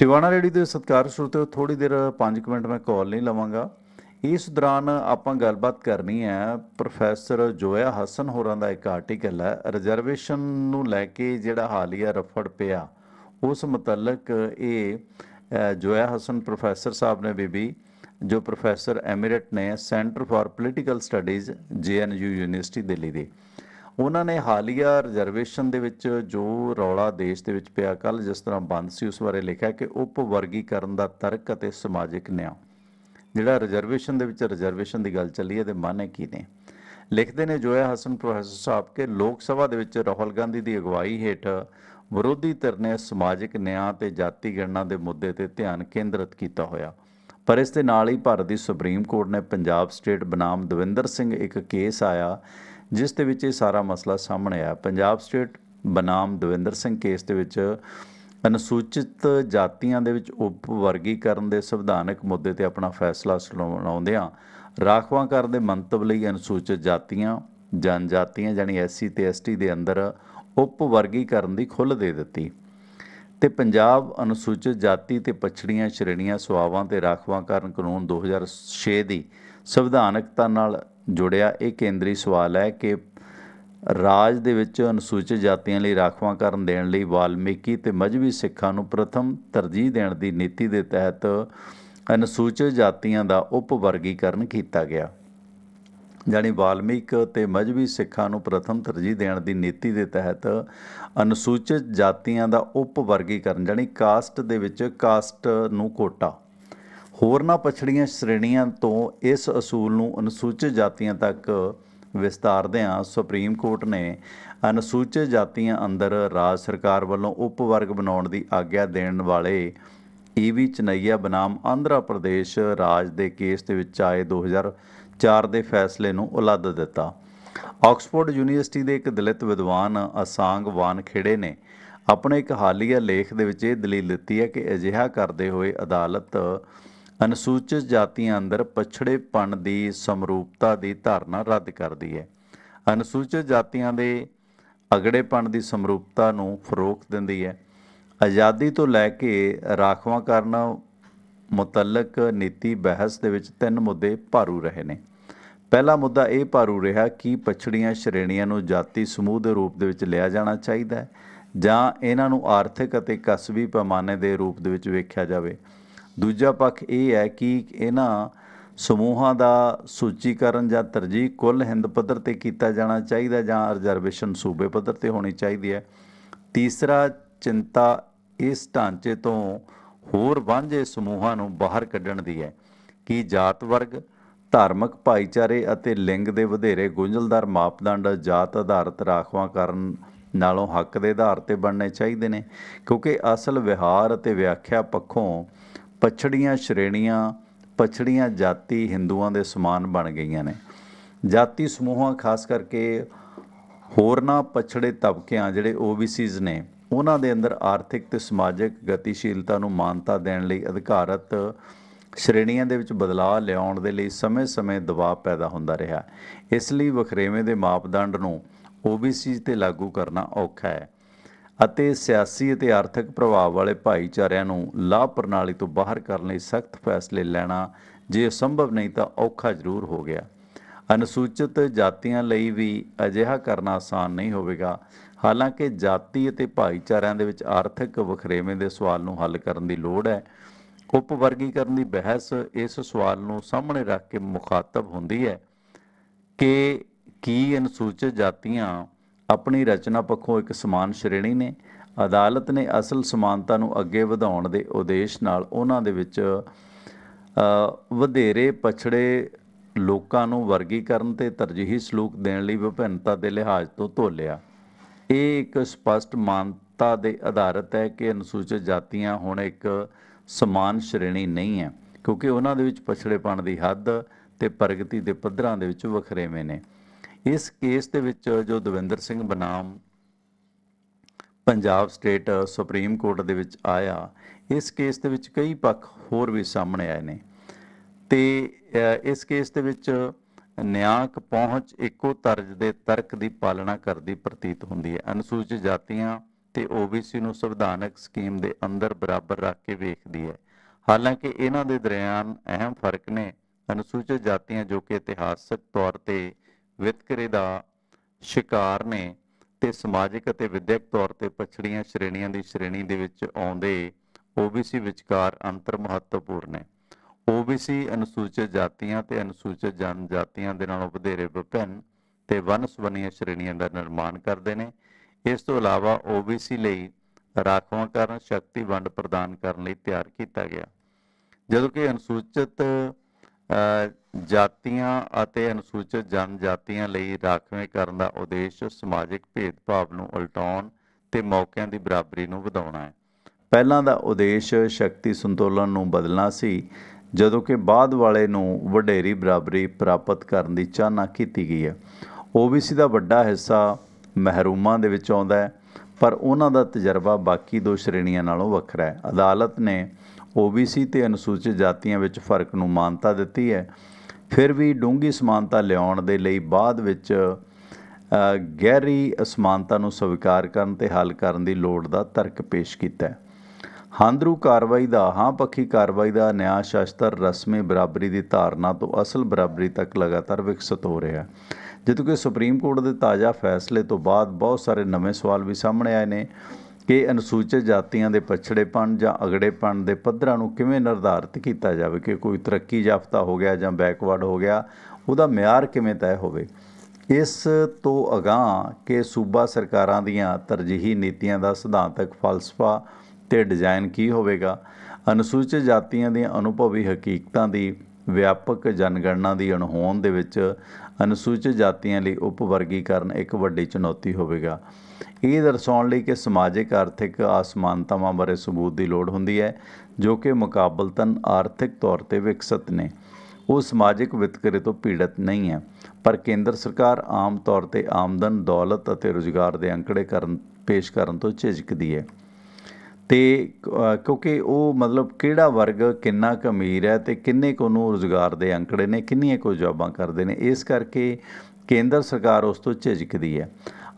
Tiwana ready ਦੇ ਸਤਿਕਾਰ ਸਰੋਤਿਓ ਥੋੜੀ ਦੇਰ 5 ਮਿੰਟ ਮੈਂ ਕਾਲ ਨਹੀਂ ਲਵਾਂਗਾ ਇਸ ਦੌਰਾਨ ਆਪਾਂ ਗੱਲਬਾਤ ਕਰਨੀ ਹੈ ਪ੍ਰੋਫੈਸਰ ਜੋਇਆ ਹਸਨ ਹੋਰਾਂ ਦਾ ਇੱਕ ਆਰਟੀਕਲ ਹੈ ਰਿਜ਼ਰਵੇਸ਼ਨ ਨੂੰ ਲੈ ਕੇ ਜਿਹੜਾ ਹਾਲੀਆ ਰਫੜ ਪਿਆ ਉਸ ਮੁਤਲਕ ਇਹ ਜੋਇਆ ਹਸਨ ਪ੍ਰੋਫੈਸਰ ਸਾਹਿਬ ਨੇ ਬੀਬੀ ਜੋ ਪ੍ਰੋਫੈਸਰ ਐਮੀਰੇਟ ਨੇ centre for political studies JNU university Delhi ਦੇ ਉਹਨਾਂ ਨੇ ਹਾਲੀਆ ਰਿਜ਼ਰਵੇਸ਼ਨ ਦੇ ਵਿੱਚ ਜੋ ਰੌਲਾ ਦੇਸ਼ ਦੇ ਵਿੱਚ ਪਿਆ ਕੱਲ ਜਿਸ ਤਰ੍ਹਾਂ ਬੰਦ ਸੀ ਉਸ ਬਾਰੇ ਲਿਖਿਆ ਕਿ ਉਪ ਵਰਗੀਕਰਨ ਦਾ ਤਰਕ ਅਤੇ ਸਮਾਜਿਕ ਨਿਆਂ ਜਿਹੜਾ ਰਿਜ਼ਰਵੇਸ਼ਨ ਦੇ ਵਿੱਚ ਰਿਜ਼ਰਵੇਸ਼ਨ ਦੀ ਗੱਲ ਚੱਲੀ ਹੈ ਤੇ ਮਾਨੇ ਕੀ ਨੇ ਲਿਖਦੇ ਨੇ ਜੋਇਆ ਹਸਨ ਪ੍ਰੋਫੈਸਰ ਸਾਹਿਬ ਕੇ ਲੋਕ ਸਭਾ ਦੇ ਵਿੱਚ ਰਾਹੁਲ ਗਾਂਧੀ ਦੀ ਅਗਵਾਈ ਹੇਠ ਵਿਰੋਧੀ ਧਿਰ ਨੇ ਸਮਾਜਿਕ ਨਿਆਂ ਤੇ ਜਾਤੀ ਗਣਨਾ ਦੇ ਮੁੱਦੇ ਤੇ ਧਿਆਨ ਕੇਂਦਰਿਤ ਕੀਤਾ ਹੋਇਆ ਪਰ ਇਸ ਦੇ ਨਾਲ ਹੀ ਭਾਰਤ ਦੀ ਸੁਪਰੀਮ ਕੋਰਟ ਨੇ ਪੰਜਾਬ ਸਟੇਟ ਬਨਾਮ ਦਵਿੰਦਰ ਸਿੰਘ ਇੱਕ ਕੇਸ ਆਇਆ ਜਿਸ ਦੇ ਵਿੱਚ ਇਹ ਸਾਰਾ ਮਸਲਾ ਸਾਹਮਣੇ ਆਇਆ ਪੰਜਾਬ ਸਟੇਟ ਬਨਾਮ ਦਵਿੰਦਰ ਸਿੰਘ ਕੇਸ ਦੇ ਵਿੱਚ ਅਨੁਸੂਚਿਤ ਜਾਤੀਆਂ ਦੇ ਵਿੱਚ ਉਪ ਵਰਗੀਕਰਨ ਦੇ ਸੰਵਿਧਾਨਕ ਮੁੱਦੇ ਤੇ ਆਪਣਾ ਫੈਸਲਾ ਰਾਖਵਾ ਕਰਨ ਦੇ ਮੰਤਵ ਲਈ ਅਨੁਸੂਚਿਤ ਜਾਤੀਆਂ ਜਨਜਾਤੀਆਂ ਜਾਨੀ ਐਸਸੀ ਤੇ ਐਸਟੀ ਦੇ ਅੰਦਰ ਉਪ ਵਰਗੀਕਰਨ ਦੀ ਖੁੱਲ੍ਹ ਦੇ ਦਿੱਤੀ ਤੇ ਪੰਜਾਬ ਅਨੁਸੂਚਿਤ ਜਾਤੀ ਤੇ ਪਛੜੀਆਂ ਸ਼੍ਰੇਣੀਆਂ ਸੁਆਵਾਂ ਤੇ ਰਾਖਵਾਂਕਰਨ ਕਾਨੂੰਨ 2006 ਦੀ ਸੰਵਿਧਾਨਕਤਾ ਨਾਲ ਜੁੜਿਆ ਇਹ ਕੇਂਦਰੀ ਸਵਾਲ ਹੈ ਕਿ ਰਾਜ ਦੇ ਵਿੱਚ ਅਨੁਸੂਚਿਤ ਜਾਤੀਆਂ ਲਈ ਰਾਖਵਾ ਕਰਨ ਦੇਣ ਲਈ ਵਾਲਮੀਕੀ ਤੇ ਮਜਬੀ ਸਿੱਖਾਂ ਨੂੰ ਪ੍ਰਥਮ ਤਰਜੀਹ ਦੇਣ ਦੀ ਨੀਤੀ ਦੇ ਤਹਿਤ ਅਨੁਸੂਚਿਤ ਜਾਤੀਆਂ ਦਾ ਉਪ ਵਰਗੀਕਰਨ ਕੀਤਾ ਗਿਆ ਜਾਨੀ ਵਾਲਮੀਕ ਤੇ ਮਜਬੀ ਸਿੱਖਾਂ ਨੂੰ ਪ੍ਰਥਮ ਤਰਜੀਹ ਦੇਣ ਦੀ ਨੀਤੀ ਦੇ ਤਹਿਤ ਅਨੁਸੂਚਿਤ ਜਾਤੀਆਂ ਦਾ ਉਪ ਵਰਗੀਕਰਨ ਜਾਨੀ ਕਾਸਟ ਦੇ ਵਿੱਚ ਕਾਸਟ ਨੂੰ ਕੋਟਾ ਹੋਰਨਾਂ ਪਛੜੀਆਂ ਸ਼੍ਰੇਣੀਆਂ ਤੋਂ ਇਸ ਅਸੂਲ ਨੂੰ ਅਨੁਸੂਚਿਤ ਜਾਤੀਆਂ ਤੱਕ ਵਿਸਤਾਰਦਿਆਂ ਸੁਪਰੀਮ ਕੋਰਟ ਨੇ ਅਨੁਸੂਚਿਤ ਜਾਤੀਆਂ ਅੰਦਰ ਰਾਜ ਸਰਕਾਰ ਵੱਲੋਂ ਉਪਵਰਗ ਬਣਾਉਣ ਦੀ ਆਗਿਆ ਦੇਣ ਵਾਲੇ ਈਵੀ ਚਨਈਆ ਬਨਾਮ ਆਂਧਰਾ ਪ੍ਰਦੇਸ਼ ਰਾਜ ਦੇ ਕੇਸ ਦੇ ਵਿੱਚ ਆਏ 2004 ਦੇ ਫੈਸਲੇ ਨੂੰ ਉਲੱਦ ਦਿੱਤਾ ਆਕਸਫੋਰਡ ਯੂਨੀਵਰਸਿਟੀ ਦੇ ਇੱਕ ਦਲਿਤ ਵਿਦਵਾਨ ਅਸਾਂਗ ਵਾਨਖੇੜੇ ਨੇ ਆਪਣੇ ਇੱਕ ਹਾਲੀਆ ਲੇਖ ਦੇ ਵਿੱਚ ਇਹ ਦਲੀਲ ਦਿੱਤੀ ਹੈ ਕਿ ਅਜਿਹਾ ਕਰਦੇ ਹੋਏ ਅਦਾਲਤ ਅਨੁਸੂਚਿਤ ਜਾਤੀਆਂ ਅੰਦਰ ਪਛੜੇਪਣ ਦੀ ਸਮਰੂਪਤਾ ਦੀ ਧਾਰਨਾ ਰੱਦ ਕਰਦੀ ਹੈ ਅਨੁਸੂਚਿਤ ਜਾਤੀਆਂ ਦੇ ਅਗੜੇਪਣ ਦੀ ਸਮਰੂਪਤਾ ਨੂੰ ਫਰੋਖ ਦਿੰਦੀ ਹੈ ਆਜ਼ਾਦੀ ਤੋਂ ਲੈ ਕੇ ਰਾਖਵਾਂ ਕਰਨ ਮੁਤਲਕ ਨੀਤੀ ਬਹਿਸ ਦੇ ਵਿੱਚ ਤਿੰਨ ਮੁੱਦੇ ਭਾਰੂ ਰਹੇ ਨੇ ਪਹਿਲਾ ਮੁੱਦਾ ਇਹ ਭਾਰੂ ਰਿਹਾ ਕਿ ਪਛੜੀਆਂ ਸ਼੍ਰੇਣੀਆਂ ਨੂੰ ਜਾਤੀ ਸਮੂਹ ਦੇ ਰੂਪ ਦੇ ਵਿੱਚ ਲਿਆ ਜਾਣਾ ਚਾਹੀਦਾ ਹੈ ਜਾਂ ਇਹਨਾਂ ਨੂੰ ਆਰਥਿਕ ਅਤੇ ਕਸਬੀ ਪੈਮਾਨੇ ਦੇ ਰੂਪ ਦੇ ਵਿੱਚ ਵੇਖਿਆ ਜਾਵੇ ਦੂਜਾ ਪੱਖ ਇਹ ਹੈ ਕਿ ਇਹਨਾਂ ਸਮੂਹਾਂ ਦਾ ਸੂਚੀਕਰਨ ਜਾਂ ਤਰਜੀਹ ਕੁੱਲ ਹਿੰਦ ਪੱਧਰ ਤੇ ਕੀਤਾ ਜਾਣਾ ਚਾਹੀਦਾ ਜਾਂ ਰਿਜ਼ਰਵੇਸ਼ਨ ਸੂਬੇ ਪੱਧਰ ਤੇ ਹੋਣੀ ਚਾਹੀਦੀ ਹੈ ਤੀਸਰਾ ਚਿੰਤਾ ਇਸ ਢਾਂਚੇ ਤੋਂ ਹੋਰ ਵਾਂਝੇ ਸਮੂਹਾਂ ਨੂੰ ਬਾਹਰ ਕੱਢਣ ਦੀ ਹੈ ਕਿ ਜਾਤ ਵਰਗ ਧਾਰਮਿਕ ਭਾਈਚਾਰੇ ਅਤੇ ਲਿੰਗ ਦੇ ਵਧੇਰੇ ਗੁੰਝਲਦਾਰ ਮਾਪਦੰਡ ਜਾਤ ਆਧਾਰਿਤ ਰਾਖਵਾਂ ਕਰਨ ਨਾਲੋਂ ਹੱਕ ਦੇ ਆਧਾਰ ਤੇ ਬਣਨੇ ਚਾਹੀਦੇ ਨੇ ਕਿਉਂਕਿ ਅਸਲ ਵਿਹਾਰ ਅਤੇ ਵਿਆਖਿਆ ਪੱਖੋਂ ਪਛੜੀਆਂ ਸ਼੍ਰੇਣੀਆਂ ਪਛੜੀਆਂ ਜਾਤੀ ਹਿੰਦੂਆਂ ਦੇ ਸਮਾਨ ਬਣ ਗਈਆਂ ਨੇ ਜਾਤੀ ਸਮੂਹਾਂ ਖਾਸ ਕਰਕੇ ਨਾ ਪਛੜੇ ਤਬਕਿਆਂ ਜਿਹੜੇ OBCs ਨੇ ਉਹਨਾਂ ਦੇ ਅੰਦਰ ਆਰਥਿਕ ਤੇ ਸਮਾਜਿਕ ਗਤੀਸ਼ੀਲਤਾ ਨੂੰ ਮਾਨਤਾ ਦੇਣ ਲਈ ਅਧਿਕਾਰਤ ਸ਼੍ਰੇਣੀਆਂ ਦੇ ਵਿੱਚ ਬਦਲਾਅ ਲਿਆਉਣ ਦੇ ਲਈ ਸਮੇਂ-ਸਮੇਂ ਦਬਾਅ ਪੈਦਾ ਹੁੰਦਾ ਰਿਹਾ ਇਸ ਲਈ ਵਖਰੇਵੇਂ ਦੇ ਮਾਪਦੰਡ ਨੂੰ OBCs ਤੇ ਲਾਗੂ ਕਰਨਾ ਔਖਾ ਹੈ ਅਤੇ ਸਿਆਸੀ ਅਤੇ ਆਰਥਿਕ ਪ੍ਰਭਾਵ ਵਾਲੇ ਭਾਈਚਾਰਿਆਂ ਨੂੰ ਲਾਭ ਪ੍ਰਣਾਲੀ ਤੋਂ ਬਾਹਰ ਕਰਨ ਲਈ ਸਖਤ ਫੈਸਲੇ ਲੈਣਾ ਜੇ ਸੰਭਵ ਨਹੀਂ ਤਾਂ ਔਖਾ ਜ਼ਰੂਰ ਹੋ ਗਿਆ ਅਨੁਸੂਚਿਤ ਜਾਤੀਆਂ ਲਈ ਵੀ ਅਜਿਹਾ ਕਰਨਾ ਆਸਾਨ ਨਹੀਂ ਹੋਵੇਗਾ ਹਾਲਾਂਕਿ ਜਾਤੀ ਅਤੇ ਭਾਈਚਾਰਿਆਂ ਦੇ ਵਿੱਚ ਆਰਥਿਕ ਵਖਰੇਵੇਂ ਦੇ ਸਵਾਲ ਨੂੰ ਹੱਲ ਕਰਨ ਦੀ ਲੋੜ ਹੈ ਉਪ ਵਰਗੀਕਰਨ ਦੀ ਬਹਿਸ ਇਸ ਸਵਾਲ ਨੂੰ ਸਾਹਮਣੇ ਰੱਖ ਕੇ ਮੁਖਾਤਬ ਹੁੰਦੀ ਹੈ ਕਿ ਕੀ ਅਨੁਸੂਚਿਤ ਜਾਤੀਆਂ ਆਪਣੀ ਰਚਨਾ ਪੱਖੋਂ ਇੱਕ ਸਮਾਨ ਸ਼੍ਰੇਣੀ ਨੇ ਅਦਾਲਤ ਨੇ ਅਸਲ ਸਮਾਨਤਾ ਨੂੰ ਅੱਗੇ ਵਧਾਉਣ ਦੇ ਉਦੇਸ਼ ਨਾਲ ਉਹਨਾਂ ਦੇ ਵਿੱਚ ਵਧੇਰੇ ਪਛੜੇ ਲੋਕਾਂ ਨੂੰ ਵਰਗੀਕਰਨ ਤੇ ਤਰਜੀਹੀ ਸਲੂਕ ਦੇਣ ਲਈ ਵਿਭਿੰਨਤਾ ਦੇ ਲਿਹਾਜ਼ ਤੋਂ ਤੋਲਿਆ ਇਹ ਇੱਕ ਸਪਸ਼ਟ ਮਾਨਤਾ ਦੇ ਆਧਾਰਿਤ ਹੈ ਕਿ ਅਨੁਸੂਚਿਤ ਜਾਤੀਆਂ ਹੁਣ ਇੱਕ ਸਮਾਨ ਸ਼੍ਰੇਣੀ ਨਹੀਂ ਹੈ ਕਿਉਂਕਿ ਉਹਨਾਂ ਦੇ ਵਿੱਚ ਪਛੜੇਪਣ ਦੀ ਹੱਦ ਤੇ ਪ੍ਰਗਤੀ ਦੇ ਪੱਧਰਾਂ ਦੇ ਵਿੱਚ ਵੱਖਰੇਵੇਂ ਨੇ ਇਸ ਕੇਸ ਦੇ ਵਿੱਚ ਜੋ ਦਵਿੰਦਰ ਸਿੰਘ ਬਨਾਮ ਪੰਜਾਬ ਸਟੇਟ ਸੁਪਰੀਮ ਕੋਰਟ ਦੇ ਵਿੱਚ ਆਇਆ ਇਸ ਕੇਸ ਦੇ ਵਿੱਚ ਕਈ ਪੱਖ ਹੋਰ ਵੀ ਸਾਹਮਣੇ ਆਏ ਨੇ ਤੇ ਇਸ ਕੇਸ ਦੇ ਵਿੱਚ ਨਿਆਂਕ ਪਹੁੰਚ ਇੱਕੋ ਤਰਜ ਦੇ ਤਰਕ ਦੀ ਪਾਲਣਾ ਕਰਦੀ ਪ੍ਰਤੀਤ ਹੁੰਦੀ ਹੈ ਅਨੁਸੂਚਿਤ ਜਾਤੀਆਂ ਤੇ OBC ਨੂੰ ਸੰਵਿਧਾਨਕ ਸਕੀਮ ਦੇ ਅੰਦਰ ਬਰਾਬਰ ਰੱਖ ਕੇ ਵੇਖਦੀ ਹੈ ਹਾਲਾਂਕਿ ਇਹਨਾਂ ਦੇ ਦਰਮਿਆਨ ਅਹਿਮ ਫਰਕ ਨੇ ਅਨੁਸੂਚਿਤ ਜਾਤੀਆਂ ਜੋ ਕਿ ਇਤਿਹਾਸਕ ਤੌਰ ਤੇ ਵਿਤਕਰੇ ਦਾ ਸ਼ਿਕਾਰ ਨੇ ਤੇ ਸਮਾਜਿਕ ਅਤੇ ਵਿਦਿਅਕ ਤੌਰ ਤੇ ਪਛੜੀਆਂ ਸ਼੍ਰੇਣੀਆਂ ਦੀ ਸ਼੍ਰੇਣੀ ਦੇ ਵਿੱਚ ਆਉਂਦੇ ਓਬੀਸੀ ਵਿਚਕਾਰ ਅੰਤਰ ਮਹੱਤਵਪੂਰਨ ਹੈ ਓਬੀਸੀ ਅਨੁਸੂਚਿਤ ਜਾਤੀਆਂ ਤੇ ਅਨੁਸੂਚਿਤ ਜਨਜਾਤੀਆਂ ਦੇ ਨਾਲੋਂ ਵਧੇਰੇ ਵਿਭਿੰਨ ਤੇ ਵਨਸਵਨੀਆਂ ਸ਼੍ਰੇਣੀਆਂ ਦਾ ਨਿਰਮਾਣ ਕਰਦੇ ਨੇ ਇਸ ਤੋਂ ਇਲਾਵਾ ਓਬੀਸੀ ਲਈ ਰਾਖਵਾਂਕਰਨ ਸ਼ਕਤੀ ਵੰਡ ਪ੍ਰਦਾਨ ਕਰਨ ਲਈ ਤਿਆਰ ਕੀਤਾ ਗਿਆ ਜਦੋਂ ਕਿ ਅਨੁਸੂਚਿਤ ਜਾਤੀਆਂ ਅਤੇ ਅਨੁਸੂਚਿਤ ਜਨਜਾਤੀਆਂ ਲਈ ਰਾਖਵੇਂਕਰਨ ਦਾ ਉਦੇਸ਼ ਸਮਾਜਿਕ ਭੇਦਭਾਵ ਨੂੰ ਉਲਟਾਉਣ ਤੇ ਮੌਕਿਆਂ ਦੀ ਬਰਾਬਰੀ ਨੂੰ ਵਧਾਉਣਾ ਹੈ ਪਹਿਲਾਂ ਦਾ ਉਦੇਸ਼ ਸ਼ਕਤੀ ਸੰਤੁਲਨ ਨੂੰ ਬਦਲਣਾ ਸੀ ਜਦੋਂ ਕਿ ਬਾਅਦ ਵਾਲੇ ਨੂੰ ਵਡੇਰੀ ਬਰਾਬਰੀ ਪ੍ਰਾਪਤ ਕਰਨ ਦੀ ਚਾਹਨਾ ਕੀਤੀ ਗਈ ਹੈ ਓਬੀਸੀ ਦਾ ਵੱਡਾ ਹਿੱਸਾ ਮਹਿਰੂਮਾਂ ਦੇ ਵਿੱਚ ਆਉਂਦਾ ਹੈ ਪਰ ਉਹਨਾਂ ਦਾ ਤਜਰਬਾ ਬਾਕੀ ਦੋ ਸ਼੍ਰੇਣੀਆਂ ਨਾਲੋਂ ਵੱਖਰਾ ਹੈ ਅਦਾਲਤ ਨੇ ਓਬੀਸੀ ਤੇ ਅਨੁਸੂਚਿਤ ਜਾਤੀਆਂ ਵਿੱਚ ਫਰਕ ਨੂੰ ਮਾਨਤਾ ਦਿੱਤੀ ਹੈ ਫਿਰ ਵੀ ਡੂੰਗੀ ਸਮਾਨਤਾ ਲਿਆਉਣ ਦੇ ਲਈ ਬਾਅਦ ਵਿੱਚ ਗਹਿਰੀ ਅਸਮਾਨਤਾ ਨੂੰ ਸਵੀਕਾਰ ਕਰਨ ਤੇ ਹੱਲ ਕਰਨ ਦੀ ਲੋੜ ਦਾ ਤਰਕ ਪੇਸ਼ ਕੀਤਾ ਹੈ ਹਾਂਦਰੂ ਕਾਰਵਾਈ ਦਾ ਹਾਂ ਪੱਖੀ ਕਾਰਵਾਈ ਦਾ ਨਿਆਂ ਸ਼ਾਸਤਰ ਰਸਮੀ ਬਰਾਬਰੀ ਦੀ ਧਾਰਨਾ ਤੋਂ ਅਸਲ ਬਰਾਬਰੀ ਤੱਕ ਲਗਾਤਾਰ ਵਿਕਸਿਤ ਹੋ ਰਿਹਾ ਹੈ ਜਦੋਂ ਕਿ ਸੁਪਰੀਮ ਕੋਰਟ ਦੇ ਤਾਜ਼ਾ ਫੈਸਲੇ ਤੋਂ ਬਾਅਦ ਬਹੁਤ ਸਾਰੇ ਨਵੇਂ ਸਵਾਲ ਵੀ ਸਾਹਮਣੇ ਆਏ ਨੇ ਕਿ ਅਨੁਸੂਚਿਤ ਜਾਤੀਆਂ ਦੇ ਪਛੜੇਪਣ ਜਾਂ ਅਗੜੇਪਣ ਦੇ ਪੱਧਰਾਂ ਨੂੰ ਕਿਵੇਂ ਨਿਰਧਾਰਿਤ ਕੀਤਾ ਜਾਵੇ ਕਿ ਕੋਈ ਤਰੱਕੀ ਜਾਫਤਾ ਹੋ ਗਿਆ ਜਾਂ ਬੈਕਵਰਡ ਹੋ ਗਿਆ ਉਹਦਾ ਮਿਆਰ ਕਿਵੇਂ ਤੈਅ ਹੋਵੇ ਇਸ ਤੋਂ ਅਗਾਹ ਕਿ ਸੂਬਾ ਸਰਕਾਰਾਂ ਦੀਆਂ ਤਰਜੀਹੀ ਨੀਤੀਆਂ ਦਾ ਸਿਧਾਂਤਕ ਫਲਸਫਾ ਤੇ ਡਿਜ਼ਾਈਨ ਕੀ ਹੋਵੇਗਾ ਅਨੁਸੂਚਿਤ ਜਾਤੀਆਂ ਦੀਆਂ ਅਨੁਭਵੀ ਹਕੀਕਤਾਂ ਦੀ ਵਿਆਪਕ ਜਨਗਣਨਾ ਦੀ ਅਣਹੋਂਦ ਦੇ ਵਿੱਚ ਅਨੁਸੂਚਿਤ ਜਾਤੀਆਂ ਲਈ ਉਪਵਰਗੀਕਰਨ ਇੱਕ ਵੱਡੀ ਚੁਣੌਤੀ ਹੋਵੇਗਾ ਇਹ ਦਰਸਾਉਣ ਲਈ ਕਿ ਸਮਾਜਿਕ ਆਰਥਿਕ ਅਸਮਾਨਤਾਵਾਂ ਬਾਰੇ ਸਬੂਤ ਦੀ ਲੋੜ ਹੁੰਦੀ ਹੈ ਜੋ ਕਿ ਮੁਕਾਬਲਤਨ ਆਰਥਿਕ ਤੌਰ ਤੇ ਵਿਕਸਿਤ ਨੇ ਉਹ ਸਮਾਜਿਕ ਵਿਤਕਰੇ ਤੋਂ ਪੀੜਤ ਨਹੀਂ ਹੈ ਪਰ ਕੇਂਦਰ ਸਰਕਾਰ ਆਮ ਤੌਰ ਤੇ ਆਮਦਨ ਦੌਲਤ ਅਤੇ ਰੋਜ਼ਗਾਰ ਦੇ ਅੰਕੜੇ ਕਰਨ ਪੇਸ਼ ਕਰਨ ਤੋਂ ਝਿਜਕਦੀ ਹੈ ਤੇ ਕਿਉਂਕਿ ਉਹ ਮਤਲਬ ਕਿਹੜਾ ਵਰਗ ਕਿੰਨਾ ਕਮੀਰ ਅਮੀਰ ਹੈ ਤੇ ਕਿੰਨੇ ਕੋ ਨੂੰ ਰੋਜ਼ਗਾਰ ਦੇ ਅੰਕੜੇ ਨੇ ਕਿੰਨੀਆਂ ਕੋ ਜੌਬਾਂ ਕਰਦੇ ਨੇ ਇਸ ਕਰਕੇ ਕੇਂਦਰ ਸਰਕਾਰ ਉਸ ਤੋਂ ਝਿਜਕਦੀ ਹੈ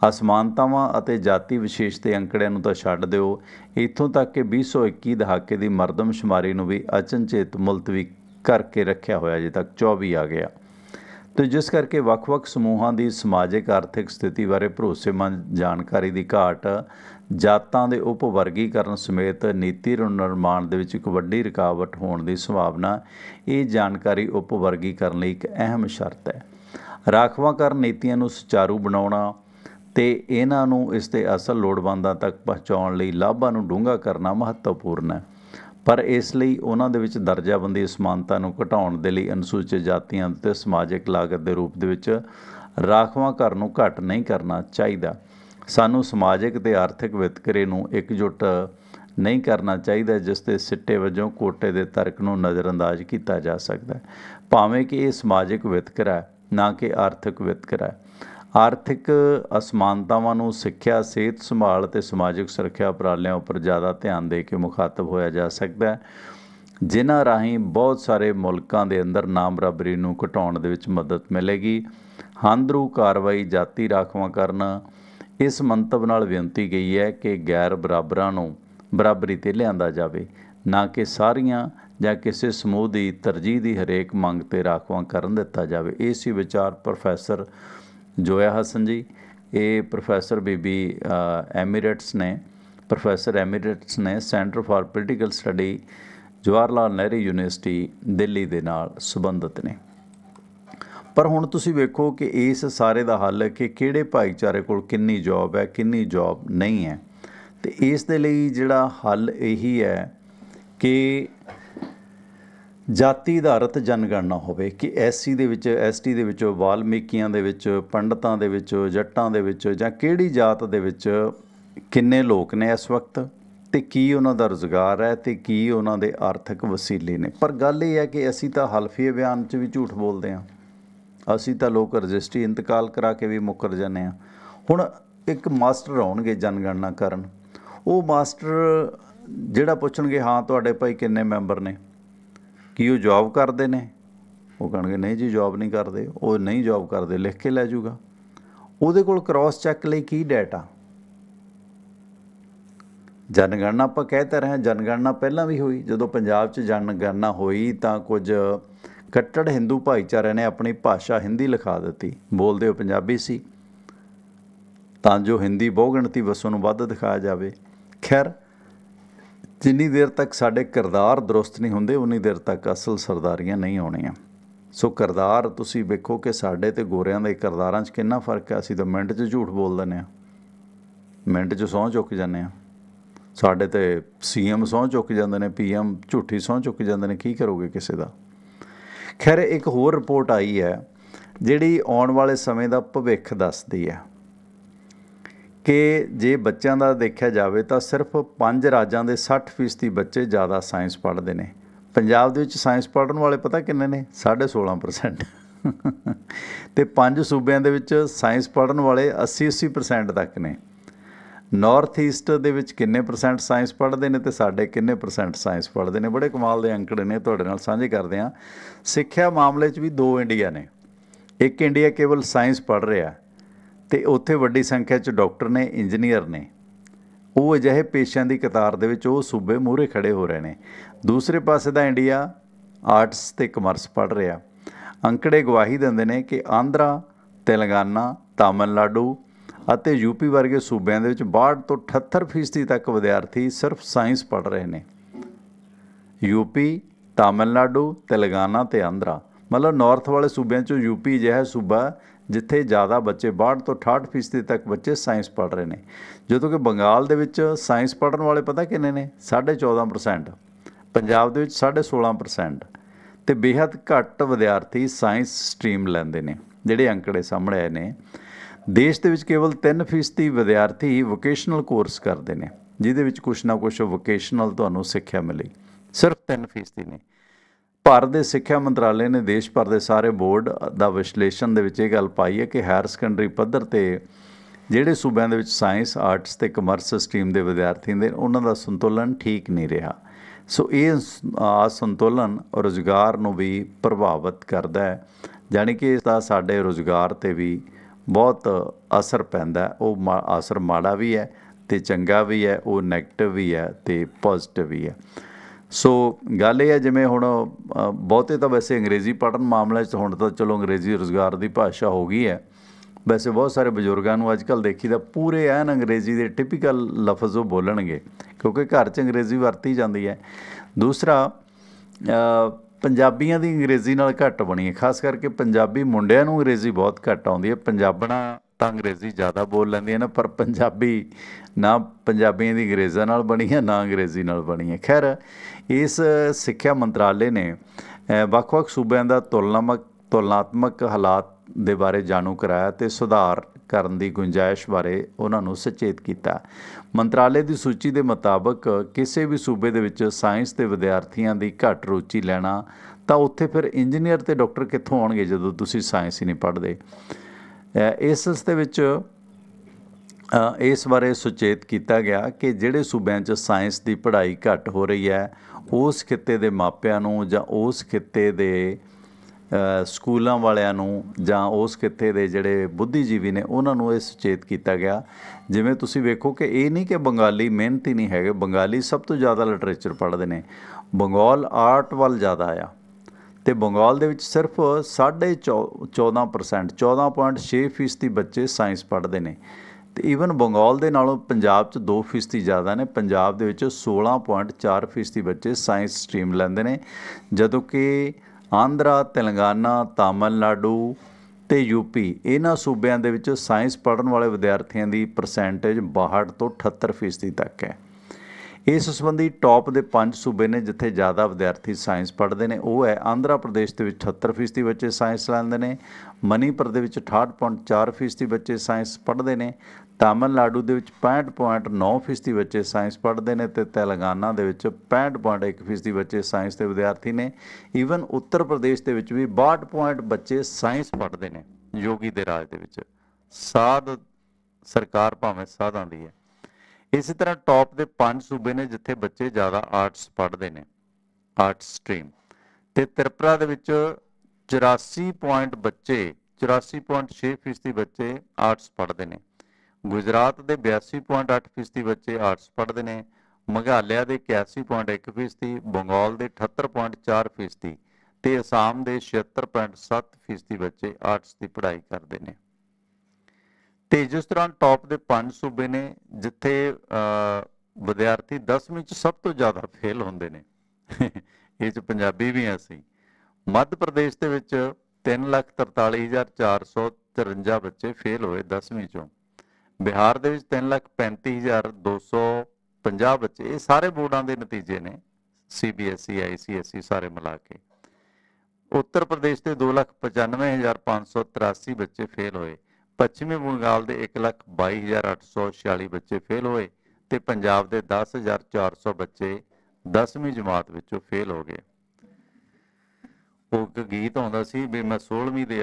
ਅਸਮਾਨਤਾਵਾਂ ਅਤੇ ਜਾਤੀ ਵਿਸ਼ੇਸ਼ ਤੇ ਅੰਕੜਿਆਂ ਨੂੰ ਤਾਂ ਛੱਡ ਦਿਓ ਇੱਥੋਂ ਤੱਕ ਕਿ 2021 ਦਹਾਕੇ ਦੀ ਮਰਦਮਸ਼ੁਮਾਰੀ ਨੂੰ ਵੀ ਅਚਨਚੇਤ ਮੁਲਤਵੀ ਕਰਕੇ ਰੱਖਿਆ ਹੋਇਆ ਜੇ ਤੱਕ 24 ਆ ਗਿਆ ਤੇ ਜਿਸ ਕਰਕੇ ਵੱਖ-ਵੱਖ ਸਮੂਹਾਂ ਦੀ ਸਮਾਜਿਕ ਆਰਥਿਕ ਸਥਿਤੀ ਬਾਰੇ ਭਰੋਸੇਮੰਦ ਜਾਣਕਾਰੀ ਦੀ ਘਾਟ ਜਾਤਾਂ ਦੇ ਉਪਵਰਗੀਕਰਨ ਸਮੇਤ ਨੀਤੀ ਨਿਰਮਾਣ ਦੇ ਵਿੱਚ ਇੱਕ ਵੱਡੀ ਰੁਕਾਵਟ ਹੋਣ ਦੀ ਸੰਭਾਵਨਾ ਇਹ ਜਾਣਕਾਰੀ ਉਪਵਰਗੀਕਰਨ ਲਈ ਇੱਕ ਅਹਿਮ ਸ਼ਰਤ ਹੈ ਰਾਖਵਾਂਕਰਨ ਨੀਤੀਆਂ ਨੂੰ ਸੁਚਾਰੂ ਬਣਾਉਣਾ ਤੇ ਇਹਨਾਂ ਨੂੰ ਇਸ ਦੇ ਅਸਲ ਲੋੜਵੰਦਾਂ ਤੱਕ ਪਹੁੰਚਾਉਣ ਲਈ ਲਾਭਾਂ ਨੂੰ ਡੂੰਘਾ ਕਰਨਾ ਮਹੱਤਵਪੂਰਨ ਹੈ ਪਰ ਇਸ ਲਈ ਉਹਨਾਂ ਦੇ ਵਿੱਚ ਦਰਜਾਬੰਦੀ ਸਮਾਨਤਾ ਨੂੰ ਘਟਾਉਣ ਦੇ ਲਈ ਅਨੁਸੂਚਿਤ ਜਾਤੀਆਂ ਤੇ ਸਮਾਜਿਕ ਲਾਗਤ ਦੇ ਰੂਪ ਦੇ ਵਿੱਚ ਰਾਖਵਾਂ ਘਰ ਨੂੰ ਘਟ ਨਹੀਂ ਕਰਨਾ ਚਾਹੀਦਾ ਸਾਨੂੰ ਸਮਾਜਿਕ ਤੇ ਆਰਥਿਕ ਵਿਤਕਰੇ ਨੂੰ ਇਕਜੁੱਟ ਨਹੀਂ ਕਰਨਾ ਚਾਹੀਦਾ ਜਿਸ ਤੇ ਸਿੱਟੇ ਵਜੋਂ ਕੋਟੇ ਦੇ ਤਰਕ ਨੂੰ ਨਜ਼ਰਅੰਦਾਜ਼ ਕੀਤਾ ਜਾ ਸਕਦਾ ਹੈ ਭਾਵੇਂ ਕਿ ਇਹ ਸਮਾਜਿਕ ਵਿਤਕਰਾ ਹੈ ਨਾ ਕਿ ਆਰਥਿਕ ਵਿਤਕਰਾ ਹੈ ਆਰਥਿਕ ਅਸਮਾਨਤਾਵਾਂ ਨੂੰ ਸਿੱਖਿਆ ਸਿਹਤ ਸੰਭਾਲ ਤੇ ਸਮਾਜਿਕ ਸੁਰੱਖਿਆ ਪ੍ਰਾਲਿਆਂ ਉੱਪਰ ਜ਼ਿਆਦਾ ਧਿਆਨ ਦੇ ਕੇ ਮੁਖਾਤਬ ਹੋਇਆ ਜਾ ਸਕਦਾ ਹੈ ਜਿਨ੍ਹਾਂ ਰਾਹੀਂ ਬਹੁਤ ਸਾਰੇ ਮੁਲਕਾਂ ਦੇ ਅੰਦਰ ਬਰਾਬਰੀ ਨੂੰ ਘਟਾਉਣ ਦੇ ਵਿੱਚ ਮਦਦ ਮਿਲੇਗੀ ਹੰਦਰੂ ਕਾਰਵਾਈ ਜਾਤੀ ਰਾਖਵਾਂ ਕਰਨਾ ਇਸ ਮੰਤਵ ਨਾਲ ਬੇਨਤੀ ਗਈ ਹੈ ਕਿ ਗੈਰ ਬਰਾਬਰਾਂ ਨੂੰ ਬਰਾਬਰੀ ਤੇ ਲਿਆਂਦਾ ਜਾਵੇ ਨਾ ਕਿ ਸਾਰੀਆਂ ਜਾਂ ਕਿਸੇ ਸਮੂਹ ਦੀ ਤਰਜੀਹ ਦੀ ਹਰੇਕ ਮੰਗ ਤੇ ਰਾਖਵਾਂ ਕਰਨ ਦਿੱਤਾ ਜਾਵੇ ਇਸੇ ਵਿਚਾਰ ਪ੍ਰੋਫੈਸਰ ਜੋਇਆ ਹਸਨ ਜੀ ਇਹ ਪ੍ਰੋਫੈਸਰ ਬੀਬੀ ਐਮੀਰੇਟਸ ਨੇ ਪ੍ਰੋਫੈਸਰ ਐਮੀਰੇਟਸ ਨੇ centre for political study Jawahar Lal Nehru university Delhi ਦੇ ਨਾਲ ਸੰਬੰਧਿਤ ਨੇ ਪਰ ਹੁਣ ਤੁਸੀਂ ਵੇਖੋ ਕਿ ਇਸ ਸਾਰੇ ਦਾ ਹੱਲ ਕਿ ਕਿਹੜੇ ਭਾਈਚਾਰੇ ਕੋਲ ਕਿੰਨੀ ਜੌਬ ਹੈ ਕਿੰਨੀ ਜੌਬ ਨਹੀਂ ਹੈ ਤੇ ਇਸ ਦੇ ਲਈ ਜਿਹੜਾ ਹੱਲ ਇਹੀ ਹੈ ਕਿ ਜਾਤੀ ਆਧਾਰਿਤ ਜਨਗਣਨਾ ਹੋਵੇ ਕਿ ਐਸਸੀ ਦੇ ਵਿੱਚ ਐਸਟੀ ਦੇ ਵਿੱਚ ਵਾਲਮੀਕੀਆਂ ਦੇ ਵਿੱਚ ਪੰਡਤਾਂ ਦੇ ਵਿੱਚ ਜੱਟਾਂ ਦੇ ਵਿੱਚ ਜਾਂ ਕਿਹੜੀ ਜਾਤ ਦੇ ਵਿੱਚ ਕਿੰਨੇ ਲੋਕ ਨੇ ਇਸ ਵਕਤ ਤੇ ਕੀ ਉਹਨਾਂ ਦਾ ਰੋਜ਼ਗਾਰ ਹੈ ਤੇ ਕੀ ਉਹਨਾਂ ਦੇ ਆਰਥਿਕ ਵਸੀਲੇ ਨੇ ਪਰ ਗੱਲ ਇਹ ਹੈ ਕਿ ਅਸੀਂ ਤਾਂ ਹਲਫੀ ਬਿਆਨ 'ਚ ਵੀ ਝੂਠ ਬੋਲਦੇ ਹਾਂ ਅਸੀਂ ਤਾਂ ਲੋਕ ਰਜਿਸਟਰੀ ਇੰਤਕਾਲ ਕਰਾ ਕੇ ਵੀ ਮੁੱਕਰ ਜਾਂਦੇ ਹਾਂ ਹੁਣ ਇੱਕ ਮਾਸਟਰ ਆਉਣਗੇ ਜਨਗਣਨਾ ਕਰਨ ਉਹ ਮਾਸਟਰ ਜਿਹੜਾ ਪੁੱਛਣਗੇ ਹਾਂ ਤੁਹਾਡੇ ਭਾਈ ਕਿੰਨੇ ਮੈਂਬਰ ਨੇ ਕੀ ਉਹ ਜੌਬ ਕਰਦੇ ਨੇ ਉਹ ਕਹਣਗੇ ਨਹੀਂ ਜੀ ਜੌਬ ਨਹੀਂ ਕਰਦੇ ਉਹ ਨਹੀਂ ਜੌਬ ਕਰਦੇ ਲਿਖ ਕੇ ਲੈ ਜਾਊਗਾ ਉਹਦੇ ਕੋਲ ਕ੍ਰਾਸ ਚੈੱਕ ਲਈ ਕੀ ਡਾਟਾ ਜਨਗਣਨਾ ਆਪਾਂ ਕਹਿ ਰਹੇ ਹਾਂ ਜਨਗਣਨਾ ਪਹਿਲਾਂ ਵੀ ਹੋਈ ਜਦੋਂ ਪੰਜਾਬ 'ਚ ਜਨਗਣਨਾ ਹੋਈ ਤਾਂ ਕੁਝ ਕੱਟੜ ਹਿੰਦੂ ਭਾਈਚਾਰੇ ਨੇ ਆਪਣੀ ਭਾਸ਼ਾ ਹਿੰਦੀ ਲਿਖਾ ਦਿੱਤੀ ਬੋਲਦੇ ਉਹ ਪੰਜਾਬੀ ਸੀ ਤਾਂ ਜੋ ਹਿੰਦੀ ਬਹੁਗਿਣਤੀ ਵਸੋਂ ਨੂੰ ਵੱਧ ਦਿਖਾਇਆ ਜਾਵੇ ਖੈਰ ਜਿੰਨੀ ਦੇਰ ਤੱਕ ਸਾਡੇ ਕਿਰਦਾਰ ਦਰੁਸਤ ਨਹੀਂ ਹੁੰਦੇ ਉਨੀ ਦੇਰ ਤੱਕ ਅਸਲ ਸਰਦਾਰੀਆਂ ਨਹੀਂ ਆਉਣੀਆਂ ਸੋ ਕਿਰਦਾਰ ਤੁਸੀਂ ਵੇਖੋ ਕਿ ਸਾਡੇ ਤੇ ਗੋਰਿਆਂ ਦੇ ਕਿਰਦਾਰਾਂ 'ਚ ਕਿੰਨਾ ਫਰਕ ਹੈ ਅਸੀਂ ਤਾਂ ਮਿੰਟ 'ਚ ਝੂਠ ਬੋਲ ਦਿੰਦੇ ਆ ਮਿੰਟ 'ਚ ਸੌਂ ਚੁੱਕ ਜਾਂਦੇ ਆ ਸਾਡੇ ਤੇ ਸੀਐਮ ਸੌਂ ਚੁੱਕ ਜਾਂਦੇ ਨੇ ਪੀਐਮ ਝੂਠੀ ਸੌਂ ਚੁੱਕ ਜਾਂਦੇ ਨੇ ਕੀ ਕਰੋਗੇ ਕਿਸੇ ਦਾ ਖੈਰ ਇੱਕ ਹੋਰ ਰਿਪੋਰਟ ਆਈ ਹੈ ਜਿਹੜੀ ਆਉਣ ਵਾਲੇ ਸਮੇਂ ਦਾ ਭਵਿੱਖ ਦੱਸਦੀ ਹੈ ਕਿ ਜੇ ਬੱਚਿਆਂ ਦਾ ਦੇਖਿਆ ਜਾਵੇ ਤਾਂ ਸਿਰਫ ਪੰਜ ਰਾਜਾਂ ਦੇ 60% ਬੱਚੇ ਜ਼ਿਆਦਾ ਸਾਇੰਸ ਪੜ੍ਹਦੇ ਨੇ ਪੰਜਾਬ ਦੇ ਵਿੱਚ ਸਾਇੰਸ ਪੜ੍ਹਨ ਵਾਲੇ ਪਤਾ ਕਿੰਨੇ ਨੇ 16.5% ਤੇ ਪੰਜ ਸੂਬਿਆਂ ਦੇ ਵਿੱਚ ਸਾਇੰਸ ਪੜ੍ਹਨ ਵਾਲੇ 80-80% ਤੱਕ ਨੇ ਨਾਰਥ ਈਸਟ ਦੇ ਵਿੱਚ ਕਿੰਨੇ ਪਰਸੈਂਟ ਸਾਇੰਸ ਪੜ੍ਹਦੇ ਨੇ ਤੇ ਸਾਡੇ ਕਿੰਨੇ ਪਰਸੈਂਟ ਸਾਇੰਸ ਪੜ੍ਹਦੇ ਨੇ ਬੜੇ ਕਮਾਲ ਦੇ ਅੰਕੜੇ ਨੇ ਤੁਹਾਡੇ ਨਾਲ ਸਾਂਝੇ ਕਰਦੇ ਆ ਸਿੱਖਿਆ ਮਾਮਲੇ 'ਚ ਵੀ ਦੋ ਇੰਡੀਆ ਨੇ ਇੱਕ ਇੰਡੀਆ ਕੇਵਲ ਸਾਇੰਸ ਪੜ੍ਹ ਰਿਹਾ ਤੇ ਉੱਥੇ ਵੱਡੀ ਸੰਖਿਆ 'ਚ ਡਾਕਟਰ ਨੇ ਇੰਜੀਨੀਅਰ ਨੇ ਉਹ ਅਜਿਹੇ ਪੇਸ਼ਿਆਂ ਦੀ ਕਤਾਰ ਦੇ ਵਿੱਚ ਉਹ ਸੂਬੇ ਮੂਹਰੇ ਖੜੇ ਹੋ ਰਹੇ ਨੇ ਦੂਸਰੇ ਪਾਸੇ ਦਾ ਇੰਡੀਆ ਆਰਟਸ ਤੇ ਕਮਰਸ ਪੜ ਰਿਹਾ ਅੰਕੜੇ ਗਵਾਹੀ ਦਿੰਦੇ ਨੇ ਕਿ ਆਂਧਰਾ ਤੇਲੰਗਾਨਾ ਤਾਮਿਲਨਾਡੂ ਅਤੇ ਯੂਪੀ ਵਰਗੇ ਸੂਬਿਆਂ ਦੇ ਵਿੱਚ 62 ਤੋਂ 78% ਤੱਕ ਵਿਦਿਆਰਥੀ ਸਿਰਫ ਸਾਇੰਸ ਪੜ ਰਹੇ ਨੇ ਯੂਪੀ ਤਾਮਿਲਨਾਡੂ ਤੇਲੰਗਾਨਾ ਤੇ ਆਂਧਰਾ ਮਤਲਬ ਨਾਰਥ ਵਾਲੇ ਸੂਬਿਆਂ ਚੋਂ ਯੂਪੀ ਜਿਹੜਾ ਸੂਬਾ ਜਿੱਥੇ ਜ਼ਿਆਦਾ ਬੱਚੇ 62 ਤੋਂ 68% ਤੱਕ ਬੱਚੇ ਸਾਇੰਸ ਪੜ੍ਹ ਰਹੇ ਨੇ ਜਦੋਂ ਕਿ ਬੰਗਾਲ ਦੇ ਵਿੱਚ ਸਾਇੰਸ ਪੜ੍ਹਨ ਵਾਲੇ ਪਤਾ ਕਿੰਨੇ ਨੇ 14.5% ਪੰਜਾਬ ਦੇ ਵਿੱਚ 16.5% ਤੇ ਬੇहद ਘੱਟ ਵਿਦਿਆਰਥੀ ਸਾਇੰਸ ਸਟਰੀਮ ਲੈਂਦੇ ਨੇ ਜਿਹੜੇ ਅੰਕੜੇ ਸਾਹਮਣੇ ਆਏ ਨੇ ਦੇਸ਼ ਦੇ ਵਿੱਚ ਕੇਵਲ 3% ਵਿਦਿਆਰਥੀ ਵੋਕੇਸ਼ਨਲ ਕੋਰਸ ਕਰਦੇ ਨੇ ਜਿਹਦੇ ਵਿੱਚ ਕੁਝ ਨਾ ਕੁਝ ਵੋਕੇਸ਼ਨਲ ਤੁਹਾਨੂੰ ਸਿੱਖਿਆ ਮਿਲੇ ਸਿਰਫ 3% ਨੇ ਭਾਰਤ ਦੇ ਸਿੱਖਿਆ ਮੰਤਰਾਲੇ ਨੇ ਦੇਸ਼ ਭਰ ਦੇ ਸਾਰੇ ਬੋਰਡ ਦਾ ਵਿਸ਼ਲੇਸ਼ਣ ਦੇ ਵਿੱਚ ਇਹ ਗੱਲ ਪਾਈ ਹੈ ਕਿ ਹਾਇਰ ਸੈਕੰਡਰੀ ਪੱਧਰ ਤੇ ਜਿਹੜੇ ਸੂਬਿਆਂ ਦੇ ਵਿੱਚ ਸਾਇੰਸ ਆਰਟਸ ਤੇ ਕਮਰਸ ਸਟਰੀਮ ਦੇ ਵਿਦਿਆਰਥੀ ਨੇ ਉਹਨਾਂ ਦਾ ਸੰਤੁਲਨ ਠੀਕ ਨਹੀਂ ਰਿਹਾ ਸੋ ਇਹ ਅਸੰਤੁਲਨ ਰੋਜ਼ਗਾਰ ਨੂੰ ਵੀ ਪ੍ਰਭਾਵਿਤ ਕਰਦਾ ਹੈ ਯਾਨੀ ਕਿ ਇਸ ਦਾ ਸਾਡੇ ਰੋਜ਼ਗਾਰ ਤੇ ਵੀ ਬਹੁਤ ਅਸਰ ਪੈਂਦਾ ਉਹ ਅਸਰ ਮਾੜਾ ਵੀ ਹੈ ਤੇ ਚੰਗਾ ਵੀ ਹੈ ਉਹ 네ਗੇਟਿਵ ਵੀ ਹੈ ਤੇ ਪੋਜ਼ਿਟਿਵ ਵੀ ਹੈ ਸੋ ਗੱਲ ਇਹ ਹੈ ਜਿਵੇਂ ਹੁਣ ਬਹੁਤੇ ਤਾਂ ਵੈਸੇ ਅੰਗਰੇਜ਼ੀ ਪੜਨ ਮਾਮਲੇ 'ਚ ਹੁਣ ਤਾਂ ਚਲੋ ਅੰਗਰੇਜ਼ੀ ਰੋਜ਼ਗਾਰ ਦੀ ਭਾਸ਼ਾ ਹੋ ਗਈ ਹੈ ਵੈਸੇ ਬਹੁਤ ਸਾਰੇ ਬਜ਼ੁਰਗਾਂ ਨੂੰ ਅੱਜਕੱਲ ਦੇਖੀਦਾ ਪੂਰੇ ਐਨ ਅੰਗਰੇਜ਼ੀ ਦੇ ਟਿਪੀਕਲ ਲਫ਼ਜ਼ ਉਹ ਬੋਲਣਗੇ ਕਿਉਂਕਿ ਘਰ 'ਚ ਅੰਗਰੇਜ਼ੀ ਵਰਤੀ ਜਾਂਦੀ ਹੈ ਦੂਸਰਾ ਪੰਜਾਬੀਆਂ ਦੀ ਅੰਗਰੇਜ਼ੀ ਨਾਲ ਘੱਟ ਬਣੀ ਹੈ ਖਾਸ ਕਰਕੇ ਪੰਜਾਬੀ ਮੁੰਡਿਆਂ ਨੂੰ ਅੰਗਰੇਜ਼ੀ ਬਹੁਤ ਘੱਟ ਆਉਂਦੀ ਹੈ ਪੰਜਾਬਣਾ ਤਾਂ ਅੰਗਰੇਜ਼ੀ ਜ਼ਿਆਦਾ ਬੋਲ ਲੈਂਦੀਆਂ ਨੇ ਪਰ ਪੰਜਾਬੀ ਨਾ ਪੰਜਾਬੀਆਂ ਦੀ ਅੰਗਰੇਜ਼ਾਂ ਨਾਲ ਬਣੀ ਹੈ ਨਾ ਅੰਗਰੇਜ਼ੀ ਨਾਲ ਬਣੀ ਹੈ ਖੈਰ ਇਸ ਸਿੱਖਿਆ ਮੰਤਰਾਲੇ ਨੇ ਵੱਖ-ਵੱਖ ਸੂਬਿਆਂ ਦਾ ਤੁਲਨਾਤਮਕ ਤੁਲਨਾਤਮਕ ਹਾਲਾਤ ਦੇ ਬਾਰੇ ਜਾਣੂ ਕਰਾਇਆ ਤੇ ਸੁਧਾਰ ਕਰਨ ਦੀ ਗੁੰਜਾਇਸ਼ ਬਾਰੇ ਉਹਨਾਂ ਨੂੰ ਸੁਚੇਤ ਕੀਤਾ ਮੰਤਰਾਲੇ ਦੀ ਸੂਚੀ ਦੇ ਮੁਤਾਬਕ ਕਿਸੇ ਵੀ ਸੂਬੇ ਦੇ ਵਿੱਚ ਸਾਇੰਸ ਦੇ ਵਿਦਿਆਰਥੀਆਂ ਦੀ ਘੱਟ ਰੁਚੀ ਲੈਣਾ ਤਾਂ ਉੱਥੇ ਫਿਰ ਇੰਜੀਨੀਅਰ ਤੇ ਡਾਕਟਰ ਕਿੱਥੋਂ ਆਉਣਗੇ ਜਦੋਂ ਤੁਸੀਂ ਸਾਇੰਸ ਹੀ ਨਹੀਂ ਪੜ੍ਹਦੇ ਇਸ ਦੇ ਵਿੱਚ ਇਸ ਬਾਰੇ ਸੁਚੇਤ ਕੀਤਾ ਗਿਆ ਕਿ ਜਿਹੜੇ ਸੂਬਿਆਂ 'ਚ ਸਾਇੰਸ ਦੀ ਪੜ੍ਹਾਈ ਘੱਟ ਹੋ ਰਹੀ ਹੈ ਉਸ ਖਿੱਤੇ ਦੇ ਮਾਪਿਆਂ ਨੂੰ ਜਾਂ ਉਸ ਖਿੱਤੇ ਦੇ ਸਕੂਲਾਂ ਵਾਲਿਆਂ ਨੂੰ ਜਾਂ ਉਸ ਖਿੱਤੇ ਦੇ ਜਿਹੜੇ ਬੁੱਧੀਜੀਵੀ ਨੇ ਉਹਨਾਂ ਨੂੰ ਇਹ ਸੁਚੇਤ ਕੀਤਾ ਗਿਆ ਜਿਵੇਂ ਤੁਸੀਂ ਵੇਖੋ ਕਿ ਇਹ ਨਹੀਂ ਕਿ ਬੰਗਾਲੀ ਮਿਹਨਤੀ ਨਹੀਂ ਹੈਗੇ ਬੰਗਾਲੀ ਸਭ ਤੋਂ ਜ਼ਿਆਦਾ ਲਿਟਰੇਚਰ ਪੜ੍ਹਦੇ ਨੇ ਬੰਗਾਲ ਆਰਟ ਵੱਲ ਜ਼ਿਆਦਾ ਆ ਤੇ ਬੰਗਾਲ ਦੇ ਵਿੱਚ ਸਿਰਫ 14.5% 14.6% ਬੱਚੇ ਸਾਇੰਸ ਪੜ੍ਹਦੇ ਨੇ ਤੇ ਈਵਨ ਬੰਗਾਲ ਦੇ ਨਾਲੋਂ ਪੰਜਾਬ 'ਚ 2% ਜ਼ਿਆਦਾ ਨੇ ਪੰਜਾਬ ਦੇ ਵਿੱਚ 16.4% ਬੱਚੇ ਸਾਇੰਸ ਸਟਰੀਮ ਲੈਂਦੇ ਨੇ ਜਦੋਂ ਕਿ ਆਂਧਰਾ ਤੇਲੰਗਾਨਾ ਤਾਮਿਲਨਾਡੂ ਤੇ ਯੂਪੀ ਇਹਨਾਂ ਸੂਬਿਆਂ ਦੇ ਵਿੱਚ ਸਾਇੰਸ ਪੜ੍ਹਨ ਵਾਲੇ ਵਿਦਿਆਰਥੀਆਂ ਦੀ ਪਰਸੈਂਟੇਜ 62 ਤੋਂ 78% ਤੱਕ ਹੈ ਇਸ ਸੰਬੰਧੀ ਟੌਪ ਦੇ 5 ਸੂਬੇ ਨੇ ਜਿੱਥੇ ਜ਼ਿਆਦਾ ਵਿਦਿਆਰਥੀ ਸਾਇੰਸ ਪੜ੍ਹਦੇ ਨੇ ਉਹ ਹੈ ਆਂਧਰਾ ਪ੍ਰਦੇਸ਼ ਦੇ ਵਿੱਚ 76% ਬੱਚੇ ਸਾਇੰਸ ਲੈਂਦੇ ਨੇ ਮਨੀਪੁਰ ਦੇ ਵਿੱਚ 68.4% ਬੱਚੇ ਸਾਇੰਸ ਪੜ੍ਹਦੇ ਨੇ ਤਾਮਿਲਨਾਡੂ ਦੇ ਵਿੱਚ 65.9% ਬੱਚੇ ਸਾਇੰਸ ਪੜ੍ਹਦੇ ਨੇ ਤੇ ਤੇਲੰਗਾਨਾ ਦੇ ਵਿੱਚ 65.1% ਬੱਚੇ ਸਾਇੰਸ ਦੇ ਵਿਦਿਆਰਥੀ ਨੇ ਈਵਨ ਉੱਤਰ ਪ੍ਰਦੇਸ਼ ਦੇ ਵਿੱਚ ਵੀ 62. ਬੱਚੇ ਸਾਇੰਸ ਪੜ੍ਹਦੇ ਨੇ ਯੋਗੀ ਦੇ ਰਾਜ ਦੇ ਵਿੱਚ ਸਾਧ ਸਰਕਾਰ ਭਾਵੇਂ ਸਾਧਾਂ ਦੀ ਹੈ ਇਸੇ ਤਰ੍ਹਾਂ ਟੌਪ ਦੇ ਪੰਜ ਸੂਬੇ ਨੇ ਜਿੱਥੇ ਬੱਚੇ ਜ਼ਿਆਦਾ ਆਰਟਸ ਪੜ੍ਹਦੇ ਨੇ ਆਰਟਸ ਸਟਰੀਮ ਤੇ ਤ੍ਰਿਪੁਰਾ ਦੇ ਵਿੱਚ 84 ਪੁਆਇੰਟ ਬੱਚੇ 84.6% ਬੱਚੇ ਆਰਟਸ ਪੜ੍ਹਦੇ ਨੇ ਗੁਜਰਾਤ ਦੇ 82.8% ਬੱਚੇ ਆਰਟਸ ਪੜ੍ਹਦੇ ਨੇ ਮੇਘਾਲਿਆ ਦੇ 81.1% ਬੰਗਾਲ ਦੇ 78.4% ਤੇ ਅਸਾਮ ਦੇ 76.7% ਬੱਚੇ ਆਰਟਸ ਦੀ ਪੜ੍ਹਾਈ ਕਰਦੇ ਨੇ ਤੇ ਜਿਸ ਤਰ੍ਹਾਂ ਟੌਪ ਦੇ ਪੰਜ ਸੂਬੇ ਨੇ ਜਿੱਥੇ ਵਿਦਿਆਰਥੀ 10ਵੀਂ ਚ ਸਭ ਤੋਂ ਜ਼ਿਆਦਾ ਫੇਲ ਹੁੰਦੇ ਨੇ ਇਹ ਚ ਪੰਜਾਬੀ ਵੀ ਐਸੀ ਮੱਧ ਪ੍ਰਦੇਸ਼ ਦੇ ਵਿੱਚ 343453 ਬੱਚੇ ਫੇਲ ਹੋਏ 10ਵੀਂ ਚੋਂ ਬਿਹਾਰ ਦੇ ਵਿੱਚ 335250 ਬੱਚੇ ਇਹ ਸਾਰੇ ਬੋਰਡਾਂ ਦੇ ਨਤੀਜੇ ਨੇ ਸੀਬੀਐਸਈ ਆਈਸੀਐਸਈ e, e ਸਾਰੇ ਮਿਲਾ ਕੇ ਉੱਤਰ ਪ੍ਰਦੇਸ਼ ਦੇ 295583 ਬੱਚੇ ਫੇਲ ਹੋਏ ਪੱਛਮੀ ਬੰਗਾਲ ਦੇ 122846 ਬੱਚੇ ਫੇਲ ਹੋਏ ਤੇ ਪੰਜਾਬ ਦੇ 10400 ਬੱਚੇ 10ਵੀਂ ਜਮਾਤ ਵਿੱਚੋਂ ਫੇਲ ਹੋ ਗਏ ਉਹ ਗੀਤ ਆਉਂਦਾ ਸੀ ਵੀ ਮੈਂ 16ਵੀਂ ਦੇ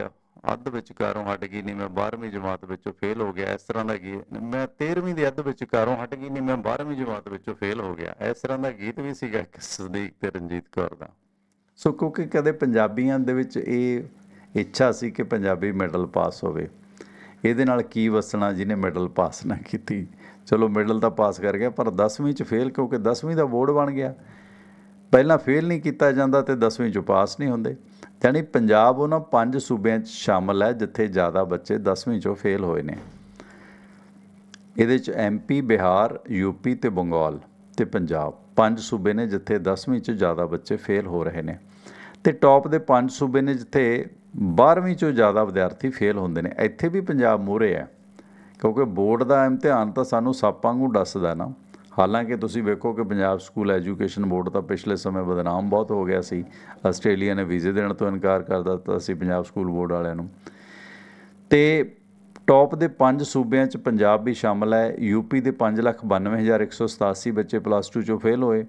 ਅੱਧ ਵਿਚਕਾਰੋਂ ਹਟ ਗਈ ਨਹੀਂ ਮੈਂ 12ਵੀਂ ਜਮਾਤ ਵਿੱਚੋਂ ਫੇਲ ਹੋ ਗਿਆ ਇਸ ਤਰ੍ਹਾਂ ਦਾ ਗੀਤ ਮੈਂ 13ਵੀਂ ਦੇ ਅੱਧ ਵਿਚਕਾਰੋਂ ਹਟ ਗਈ ਨਹੀਂ ਮੈਂ 12ਵੀਂ ਜਮਾਤ ਵਿੱਚੋਂ ਫੇਲ ਹੋ ਗਿਆ ਇਸ ਤਰ੍ਹਾਂ ਦਾ ਗੀਤ ਵੀ ਸੀਗਾ ਸੁਦੀਕ ਤੇ ਰਣਜੀਤ ਕੌਰ ਦਾ ਸੋ ਕਿਉਂਕਿ ਕਦੇ ਪੰਜਾਬੀਆਂ ਦੇ ਵਿੱਚ ਇਹ ਇੱਛਾ ਸੀ ਕਿ ਪੰਜਾਬੀ ਮੈਡਲ ਪਾਸ ਹੋਵੇ ਇਹਦੇ ਨਾਲ ਕੀ ਵਸਣਾ ਜਿਹਨੇ ਮੈਡਲ ਪਾਸ ਨਾ ਕੀਤੀ ਚਲੋ ਮੈਡਲ ਤਾਂ ਪਾਸ ਕਰ ਗਿਆ ਪਰ 10ਵੀਂ ਚ ਫੇਲ ਕਿਉਂਕਿ 10ਵੀਂ ਦਾ ਬੋਰਡ ਬਣ ਗਿਆ ਪਹਿਲਾਂ ਫੇਲ ਨਹੀਂ ਕੀਤਾ ਜਾਂਦਾ ਤੇ 10ਵੀਂ ਚ ਪਾਸ ਨਹੀਂ ਹੁੰਦੇ ਯਾਨੀ ਪੰਜਾਬ ਉਹਨਾਂ ਪੰਜ ਸੂਬਿਆਂ 'ਚ ਸ਼ਾਮਲ ਹੈ ਜਿੱਥੇ ਜ਼ਿਆਦਾ ਬੱਚੇ 10ਵੀਂ ਚੋਂ ਫੇਲ ਹੋਏ ਨੇ ਇਹਦੇ 'ਚ ਐਮਪੀ ਬਿਹਾਰ ਯੂਪੀ ਤੇ ਬੰਗਾਲ ਤੇ ਪੰਜਾਬ ਪੰਜ ਸੂਬੇ ਨੇ ਜਿੱਥੇ 10ਵੀਂ 'ਚ ਜ਼ਿਆਦਾ ਬੱਚੇ ਫੇਲ ਹੋ ਰਹੇ ਨੇ ਤੇ ਟੌਪ ਦੇ ਪੰਜ ਸੂਬੇ ਨੇ ਜਿੱਥੇ 12ਵੀਂ ਚੋਂ ਜ਼ਿਆਦਾ ਵਿਦਿਆਰਥੀ ਫੇਲ ਹੁੰਦੇ ਨੇ ਇੱਥੇ ਵੀ ਪੰਜਾਬ ਮੋਹਰੇ ਆ ਕਿਉਂਕਿ ਬੋਰਡ ਦਾ ਇਮਤਿਹਾਨ ਤਾਂ ਸਾਨੂੰ ਸਾਪਾਂ ਨੂੰ ਦੱਸਦਾ ਨਾ ਹਾਲਾਂਕਿ ਤੁਸੀਂ ਵੇਖੋ ਕਿ ਪੰਜਾਬ ਸਕੂਲ ਐਜੂਕੇਸ਼ਨ ਬੋਰਡ ਤਾਂ ਪਿਛਲੇ ਸਮੇਂ ਬਦਨਾਮ ਬਹੁਤ ਹੋ ਗਿਆ ਸੀ ਆਸਟ੍ਰੇਲੀਆ ਨੇ ਵੀਜ਼ੇ ਦੇਣ ਤੋਂ ਇਨਕਾਰ ਕਰ ਦਿੱਤਾ ਸੀ ਪੰਜਾਬ ਸਕੂਲ ਬੋਰਡ ਵਾਲਿਆਂ ਨੂੰ ਤੇ ਟੌਪ ਦੇ 5 ਸੂਬਿਆਂ 'ਚ ਪੰਜਾਬ ਵੀ ਸ਼ਾਮਲ ਹੈ ਯੂਪੀ ਦੇ 592187 ਬੱਚੇ ਪਲੱਸ 2 ਚੋਂ ਫੇਲ ਹੋਏ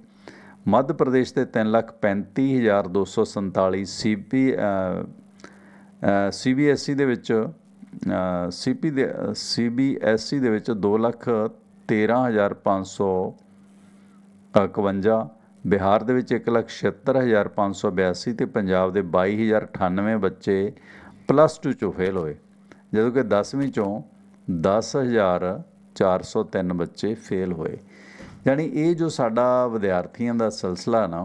ਮੱਧ ਪ੍ਰਦੇਸ਼ ਦੇ 335247 ਸੀਪੀ ਸੀਬੀਐਸਈ e ਦੇ ਵਿੱਚ ਸੀਪੀ ਦੇ ਸੀਬੀਐਸਈ e ਦੇ ਵਿੱਚ 2 ਲੱਖ 13551 ਬਿਹਾਰ ਦੇ ਵਿੱਚ 176582 ਤੇ ਪੰਜਾਬ ਦੇ 22098 ਬੱਚੇ ਪਲੱਸ 2 ਚੋਂ ਫੇਲ ਹੋਏ ਜਦੋਂ ਕਿ 10ਵੀਂ ਚੋਂ 10403 ਬੱਚੇ ਫੇਲ ਹੋਏ ਯਾਨੀ ਇਹ ਜੋ ਸਾਡਾ ਵਿਦਿਆਰਥੀਆਂ ਦਾ ਸਿਲਸਿਲਾ ਨਾ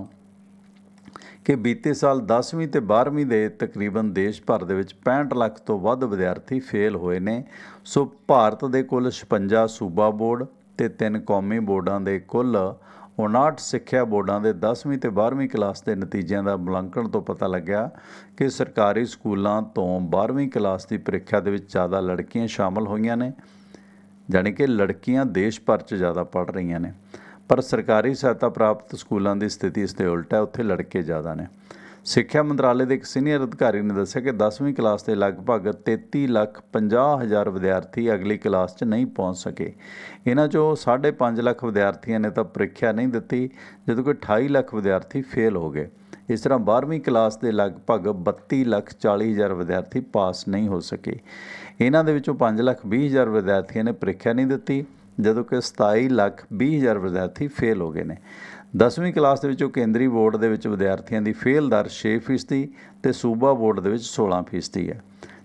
ਕਿ ਬੀਤੇ ਸਾਲ 10ਵੀਂ ਤੇ 12ਵੀਂ ਦੇ ਤਕਰੀਬਨ ਦੇਸ਼ ਭਰ ਦੇ ਵਿੱਚ 65 ਲੱਖ ਤੋਂ ਵੱਧ ਵਿਦਿਆਰਥੀ ਫੇਲ ਹੋਏ ਨੇ ਸੋ ਭਾਰਤ ਦੇ ਕੁੱਲ 56 ਸੂਬਾ ਬੋਰਡ ਤੇ ਤਿੰਨ ਕੌਮੀ ਬੋਰਡਾਂ ਦੇ ਕੁੱਲ 59 ਸਿੱਖਿਆ ਬੋਰਡਾਂ ਦੇ 10ਵੀਂ ਤੇ 12ਵੀਂ ਕਲਾਸ ਦੇ ਨਤੀਜਿਆਂ ਦਾ ਮੁਲਾਂਕਣ ਤੋਂ ਪਤਾ ਲੱਗਿਆ ਕਿ ਸਰਕਾਰੀ ਸਕੂਲਾਂ ਤੋਂ 12ਵੀਂ ਕਲਾਸ ਦੀ ਪ੍ਰੀਖਿਆ ਦੇ ਵਿੱਚ ਜ਼ਿਆਦਾ ਲੜਕੀਆਂ ਸ਼ਾਮਲ ਹੋਈਆਂ ਨੇ ਜਾਨੀ ਕਿ ਲੜਕੀਆਂ ਦੇਸ਼ ਭਰ 'ਚ ਜ਼ਿਆਦਾ ਪੜ ਰਹੀਆਂ ਨੇ ਪਰ ਸਰਕਾਰੀ ਸਹਾਇਤਾ ਪ੍ਰਾਪਤ ਸਕੂਲਾਂ ਦੀ ਸਥਿਤੀ ਇਸ ਦੇ ਉਲਟ ਹੈ ਉੱਥੇ ਲੜਕੇ ਜ਼ਿਆਦਾ ਨੇ ਸਿੱਖਿਆ ਮੰਤਰਾਲੇ ਦੇ ਇੱਕ ਸੀਨੀਅਰ ਅਧਿਕਾਰੀ ਨੇ ਦੱਸਿਆ ਕਿ 10ਵੀਂ ਕਲਾਸ ਦੇ ਲਗਭਗ 33 ਲੱਖ 50 ਹਜ਼ਾਰ ਵਿਦਿਆਰਥੀ ਅਗਲੀ ਕਲਾਸ 'ਚ ਨਹੀਂ ਪਹੁੰਚ ਸਕੇ ਇਹਨਾਂ 'ਚੋਂ 5.5 ਲੱਖ ਵਿਦਿਆਰਥੀਆਂ ਨੇ ਤਾਂ ਪ੍ਰੀਖਿਆ ਨਹੀਂ ਦਿੱਤੀ ਜਦੋਂ ਕਿ 28 ਲੱਖ ਵਿਦਿਆਰਥੀ ਫੇਲ ਹੋ ਗਏ ਇਸ ਤਰ੍ਹਾਂ 12ਵੀਂ ਕਲਾਸ ਦੇ ਲਗਭਗ 32 ਲੱਖ 40 ਹਜ਼ਾਰ ਵਿਦਿਆਰਥੀ ਪਾਸ ਨਹੀਂ ਹੋ ਸਕੇ ਇਹਨਾਂ ਦੇ ਵਿੱਚੋਂ 5 ਲੱਖ 20 ਹਜ਼ਾਰ ਵਿਦਿਆਰਥੀਆਂ ਨੇ ਪ੍ਰੀਖਿਆ ਨਹੀਂ ਦਿੱਤੀ ਜਦੋਂ ਕਿ 27 ਲੱਖ 20 ਹਜ਼ਾਰ ਵਿਦਿਆਰਥੀ ਫੇਲ ਹੋ ਗਏ ਨੇ 10ਵੀਂ ਕਲਾਸ ਦੇ ਵਿੱਚੋਂ ਕੇਂਦਰੀ ਬੋਰਡ ਦੇ ਵਿੱਚ ਵਿਦਿਆਰਥੀਆਂ ਦੀ ਫੇਲ ਦਰ 6% ਤੇ ਸੂਬਾ ਬੋਰਡ ਦੇ ਵਿੱਚ 16% ਹੈ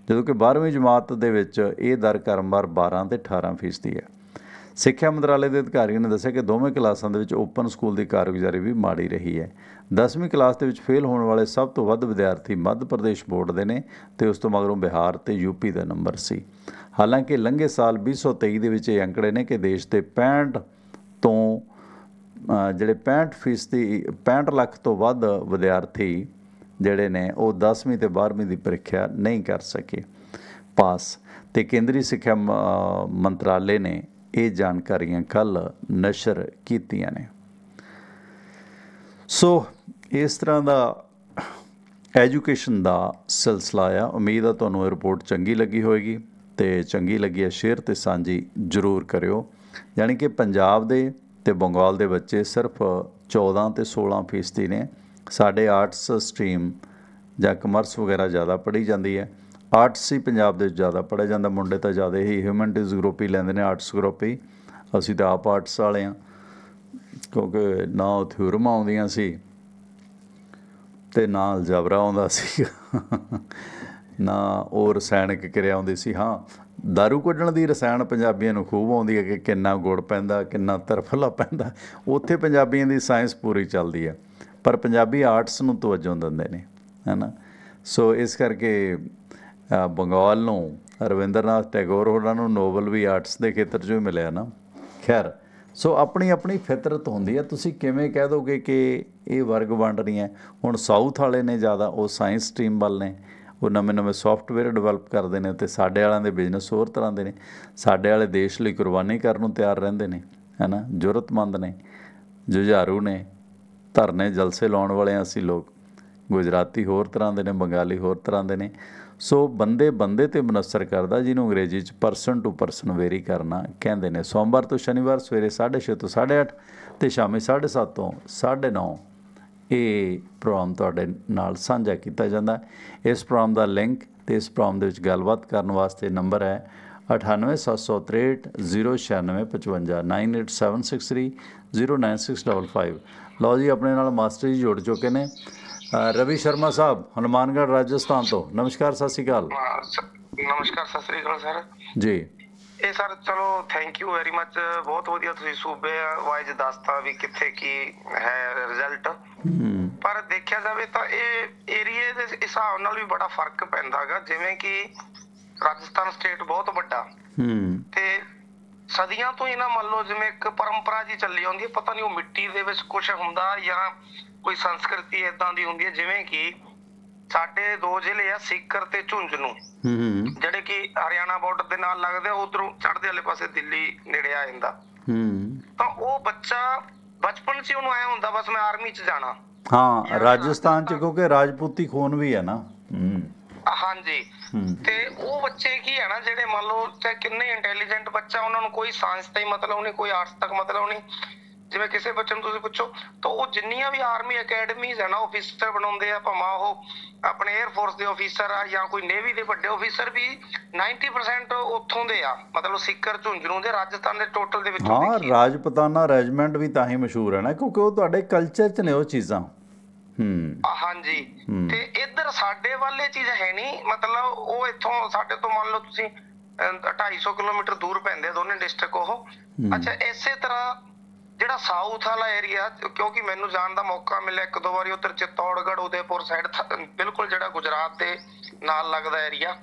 ਜਦੋਂ ਕਿ 12ਵੀਂ ਜਮਾਤ ਦੇ ਵਿੱਚ ਇਹ ਦਰ ਕਰਮਵਾਰ 12 ਤੇ 18% ਹੈ ਸਿੱਖਿਆ ਮੰਤਰਾਲੇ ਦੇ ਅਧਿਕਾਰੀਆਂ ਨੇ ਦੱਸਿਆ ਕਿ ਦੋਵੇਂ ਕਲਾਸਾਂ ਦੇ ਵਿੱਚ ਓਪਨ ਸਕੂਲ ਦੀ ਕਾਰਗੁਜ਼ਾਰੀ ਵੀ ਮਾੜੀ ਰਹੀ ਹੈ 10ਵੀਂ ਕਲਾਸ ਦੇ ਵਿੱਚ ਫੇਲ ਹੋਣ ਵਾਲੇ ਸਭ ਤੋਂ ਵੱਧ ਵਿਦਿਆਰਥੀ ਮੱਧ ਪ੍ਰਦੇਸ਼ ਬੋਰਡ ਦੇ ਨੇ ਤੇ ਉਸ ਤੋਂ ਮਗਰੋਂ ਬਿਹਾਰ ਤੇ ਯੂਪੀ ਦਾ ਨੰਬਰ ਸੀ ਹਾਲਾਂਕਿ ਲੰਘੇ ਸਾਲ 2023 ਦੇ ਵਿੱਚ ਇਹ ਅੰਕੜੇ ਨੇ ਕਿ ਦੇਸ਼ ਦੇ 65 ਤੋਂ ਜਿਹੜੇ 65% 65 ਲੱਖ ਤੋਂ ਵੱਧ ਵਿਦਿਆਰਥੀ ਜਿਹੜੇ ਨੇ ਉਹ 10ਵੀਂ ਤੇ 12ਵੀਂ ਦੀ ਪ੍ਰੀਖਿਆ ਨਹੀਂ ਕਰ ਸਕੇ ਪਾਸ ਤੇ ਕੇਂਦਰੀ ਸਿੱਖਿਆ ਮੰਤਰਾਲੇ ਨੇ ਇਹ ਜਾਣਕਾਰੀਆਂ ਕੱਲ ਨਸ਼ਰ ਕੀਤੀਆਂ ਨੇ ਸੋ ਇਸ ਤਰ੍ਹਾਂ ਦਾ ਐਜੂਕੇਸ਼ਨ ਦਾ ਸਿਲਸਿਲਾ ਆ ਉਮੀਦ ਆ ਤੁਹਾਨੂੰ ਇਹ ਰਿਪੋਰਟ ਚੰਗੀ ਲੱਗੀ ਹੋਵੇਗੀ ਤੇ ਚੰਗੀ ਲੱਗੀ ਹੈ ਸ਼ੇਅਰ ਤੇ ਸਾਂਝੀ ਜ਼ਰੂਰ ਕਰਿਓ ਯਾਨੀ ਕਿ ਪੰਜਾਬ ਦੇ ਤੇ ਬੰਗਾਲ ਦੇ ਬੱਚੇ ਸਿਰਫ 14 ਤੇ 16% ਨੇ ਸਾਡੇ ਆਰਟਸ ਸਟਰੀਮ ਜਾਂ ਕਮਰਸ ਵਗੈਰਾ ਜ਼ਿਆਦਾ ਪੜ੍ਹੀ ਜਾਂਦੀ ਹੈ ਆਰਟਸ ਹੀ ਪੰਜਾਬ ਦੇ ਜ਼ਿਆਦਾ ਪੜ੍ਹਿਆ ਜਾਂਦਾ ਮੁੰਡੇ ਤਾਂ ਜ਼ਿਆਦਾ ਹੀ ਹਿਊਮੈਨਿਟੀਜ਼ ਗਰੁੱਪ ਹੀ ਲੈਂਦੇ ਨੇ ਆਰਟਸ ਗਰੁੱਪ ਹੀ ਅਸੀਂ ਤਾਂ ਆਪ ਆਰਟਸ ਵਾਲੇ ਆ ਕਿਉਂਕਿ ਨਾ ਥਿਊਰਮ ਆਉਂਦੀਆਂ ਸੀ ਤੇ ਨਾਲ ਜਬਰਾ ਆਉਂਦਾ ਸੀ ਨਾ ਉਹ ਰਸਾਇਣਿਕ ਕਿਰਿਆ ਆਉਂਦੀ ਸੀ ਹਾਂ दारू ਕੱਢਣ ਦੀ ਰਸਾਇਣ ਪੰਜਾਬੀਆਂ ਨੂੰ ਖੂਬ ਆਉਂਦੀ ਹੈ ਕਿ ਕਿੰਨਾ ਗੁੜ ਪੈਂਦਾ ਕਿੰਨਾ ਤਰਫਲਾ ਪੈਂਦਾ ਉੱਥੇ ਪੰਜਾਬੀਆਂ ਦੀ ਸਾਇੰਸ ਪੂਰੀ ਚੱਲਦੀ ਹੈ ਪਰ ਪੰਜਾਬੀ ਆਰਟਸ ਨੂੰ ਤਵੱਜੋ ਦਿੰਦੇ ਨੇ ਹੈਨਾ ਸੋ ਇਸ ਕਰਕੇ ਬੰਗਾਲ ਨੂੰ ਰਵਿੰਦਰਨਾਥ ਟੈਗੋਰ ਉਹਨਾਂ ਨੂੰ ਨੋਬਲ ਵੀ ਆਰਟਸ ਦੇ ਖੇਤਰ 'ਚੋਂ ਹੀ ਮਿਲਿਆ ਨਾ ਖੈਰ ਸੋ ਆਪਣੀ ਆਪਣੀ ਫਿਤਰਤ ਹੁੰਦੀ ਹੈ ਤੁਸੀਂ ਕਿਵੇਂ ਕਹਿ ਦੋਗੇ ਕਿ ਇਹ ਵਰਗ ਵੰਡ ਰਹੀ ਹੈ ਹੁਣ ਸਾਊਥ ਵਾਲੇ ਨੇ ਜ਼ਿਆਦਾ ਉਹ ਸਾਇੰਸ ਸਟਰੀਮ ਵੱਲ ਨੇ ਉਹ ਨਵੇਂ-ਨਵੇਂ ਸੌਫਟਵੇਅਰ ਡਿਵੈਲਪ ਕਰਦੇ ਨੇ ਤੇ ਸਾਡੇ ਵਾਲਿਆਂ ਦੇ ਬਿਜ਼ਨਸ ਹੋਰ ਤਰ੍ਹਾਂ ਦੇ ਨੇ ਸਾਡੇ ਵਾਲੇ ਦੇਸ਼ ਲਈ ਕੁਰਬਾਨੀ ਕਰਨ ਨੂੰ ਤਿਆਰ ਰਹਿੰਦੇ ਨੇ ਹੈਨਾ ਜ਼ਰੂਰਤਮੰਦ ਨੇ ਜੁਝਾਰੂ ਨੇ ਧਰਨੇ ਜਲਸੇ ਲਾਉਣ ਵਾਲੇ ਅਸੀਂ ਲੋਕ ਗੁਜਰਾਤੀ ਹੋਰ ਤਰ੍ਹਾਂ ਦੇ ਨੇ ਬੰਗਾਲੀ ਹੋਰ ਤਰ੍ਹਾਂ ਦੇ ਨੇ ਸੋ ਬੰਦੇ ਬੰਦੇ ਤੇ ਮਨਸਰ ਕਰਦਾ ਜਿਹਨੂੰ ਅੰਗਰੇਜ਼ੀ ਚ ਪਰਸਨ ਟੂ ਪਰਸਨ ਵੇਰੀ ਕਰਨਾ ਕਹਿੰਦੇ ਨੇ ਸੋਮਵਾਰ ਤੋਂ ਸ਼ਨੀਵਾਰ ਸਵੇਰੇ 6:30 ਤੋਂ 8:30 ਤੇ ਸ਼ਾਮੇ 7:30 ਤੋਂ 9:30 ਇਹ ਪ੍ਰੋਗਰਾਮ ਤੁਹਾਡੇ ਨਾਲ ਸਾਂਝਾ ਕੀਤਾ ਜਾਂਦਾ ਇਸ ਪ੍ਰੋਗਰਾਮ ਦਾ ਲਿੰਕ ਤੇ ਇਸ ਪ੍ਰੋਗਰਾਮ ਦੇ ਵਿੱਚ ਗੱਲਬਾਤ ਕਰਨ ਵਾਸਤੇ ਨੰਬਰ ਹੈ 9876380695 ਲੋ ਜੀ ਆਪਣੇ ਨਾਲ ਮਾਸਟਰ ਜੀ ਜੁੜ ਚੁੱਕੇ ਨੇ ਰਵੀ ਸ਼ਰਮਾ ਸਾਹਿਬ ਹਨੂਮਾਨਗੜ ਰਾਜਸਥਾਨ ਤੋਂ ਨਮਸਕਾਰ ਸਤਿ ਸ੍ਰੀ ਅਕਾਲ ਨਮਸਕਾਰ ਸਤਿ ਸ੍ਰੀ ਅਕਾਲ ਸਰ ਜੀ ਇਹ ਸਰ ਚਲੋ ਥੈਂਕ ਯੂ ਵੈਰੀ ਮੱਚ ਬਹੁਤ ਵਧੀਆ ਤੁਸੀਂ ਸੂਬੇ ਵਾਈਜ਼ ਦੱਸਤਾ ਵੀ ਕਿੱਥੇ ਕੀ ਹੈ ਰਿਜ਼ਲਟ ਪਰ ਦੇਖਿਆ ਜਾਵੇ ਤਾਂ ਇਹ ਏਰੀਏ ਦੇ ਹਿਸਾਬ ਨਾਲ ਵੀ ਬੜਾ ਫਰਕ ਪੈਂਦਾਗਾ ਜਿਵੇਂ ਕਿ ਰਾਜਸਥਾਨ ਸਟੇਟ ਬਹੁਤ ਵੱਡਾ ਹੂੰ ਤੇ ਸਦੀਆਂ ਤੋਂ ਇਹਨਾਂ ਮੰਨ ਲਓ ਜਿਵੇਂ ਇੱਕ ਪਰੰਪਰਾ ਜੀ ਚੱਲੀ ਆਉਂਦੀ ਹੈ ਪਤਾ ਨਹੀਂ ਉਹ ਮਿੱਟੀ ਦੇ ਵਿੱਚ ਕੁਝ ਹੁੰਦਾ ਜਾਂ ਕੋਈ ਸੰਸਕ੍ਰਿਤੀ ਇਦਾਂ ਦੀ ਹੁੰਦੀ ਹੈ ਜਿਵੇਂ ਕਿ ਸਾਡੇ ਦੋ ਜ਼ਿਲ੍ਹੇ ਆ ਸੀਕਰ ਤੇ ਝੁੰਝ ਨੂੰ ਹੂੰ ਜਿਹੜੇ ਕਿ ਹਰਿਆਣਾ ਬਾਰਡਰ ਦੇ ਨਾਲ ਲੱਗਦੇ ਆ ਉਧਰੋਂ ਚੜ੍ਹਦੇ ਵਾਲੇ ਪਾਸੇ ਦਿੱਲੀ ਨੇੜੇ ਆ ਜਾਂਦਾ ਹੂੰ ਤਾਂ ਉਹ ਬੱਚਾ ਬਚਪਨ ਸੀ ਉਹਨੂੰ ਆਇਆ ਹੁੰਦਾ ਬਸ ਮੈਂ ਆਰਮੀ 'ਚ ਜਾਣਾ ਹਾਂ ਰਾਜਸਥਾਨ 'ਚ ਕਿਉਂਕਿ ਰਾਜਪੂਤੀ ਖੂਨ ਵੀ ਹੈ ਨਾ ਹੂੰ ਹਾਂਜੀ ਤੇ ਉਹ ਬੱਚੇ ਕੀ ਹੈ ਨਾ ਜਿਹੜੇ ਮੰਨ ਲਓ ਚਾਹੇ ਕਿੰਨੇ ਇੰਟੈਲੀਜੈਂਟ ਬੱਚਾ ਉਹਨਾਂ ਨੂੰ ਕੋਈ ਸਾਇੰਸ ਤੇ ਮਤਲਬ ਨਹੀਂ ਕੋਈ ਆਰਟਸ ਤੱਕ ਮਤਲਬ ਨਹੀਂ ਜਿਵੇਂ ਕਿਸੇ ਬੱਚੇ ਨੂੰ ਤੁਸੀਂ ਪੁੱਛੋ ਤਾਂ ਉਹ ਜਿੰਨੀਆਂ ਵੀ ਆਰਮੀ ਅਕੈਡਮੀਆਂ ਆ ਨਾ ਆਫੀਸਰ ਬਣਾਉਂਦੇ ਆ ਭਾਵੇਂ ਉਹ ਆਪਣੇ 에ਅਰ ਫੋਰਸ ਦੇ ਆਫੀਸਰ ਆ ਜਾਂ ਕੋਈ ਨੇਵੀ ਦੇ ਵੱਡੇ ਆਫੀਸਰ ਵੀ 90% ਉੱਥੋਂ ਦੇ ਆ ਮਤਲਬ ਸਿੱਕਰ ਝੁੰਝਰੂ ਦੇ ਰਾਜਸਥਾਨ ਦੇ ਟੋਟਲ ਦੇ ਵਿੱਚ ਹਾਂ ਰਾਜਪਤਾਨਾ ਰੈਜੀਮੈਂਟ ਵੀ ਤਾਂ ਹੀ ਮਸ਼ਹੂਰ ਹੈ ਨਾ ਕਿਉਂਕਿ ਉਹ ਤੁਹਾਡੇ ਕਲਚਰ 'ਚ ਨੇ ਉਹ ਚੀਜ਼ਾਂ ਹਾਂਜੀ ਤੇ ਇੱਧਰ ਸਾਡੇ ਵਾਲੇ ਚੀਜ਼ ਹੈ ਨਹੀਂ ਮਤਲਬ ਉਹ ਇੱਥੋਂ ਸਾਡੇ ਤੋਂ ਮੰਨ ਲਓ ਤੁਸੀਂ 250 ਕਿਲੋਮੀਟਰ ਦੂਰ ਪੈਂਦੇ ਦੋਨੇ ਡਿਸਟ੍ਰਿਕਟ ਉਹ ਅੱਛਾ ਇਸੇ ਤਰ੍ਹਾਂ ਜਿਹੜਾ ਸਾਊਥ ਵਾਲਾ ਏਰੀਆ ਕਿਉਂਕਿ ਮੈਨੂੰ ਜਾਣ ਦਾ ਮੌਕਾ ਮਿਲਿਆ ਇੱਕ ਦੋ ਵਾਰੀ ਉਧਰ ਚਿਤੌੜਗੜ ਉਦੇਪੁਰ ਸਾਈਡ ਬਿਲਕੁਲ ਜਿਹੜਾ ਗੁਜਰਾਤ ਦੇ ਨਾਲ ਲੱਗਦਾ ਏਰੀਆ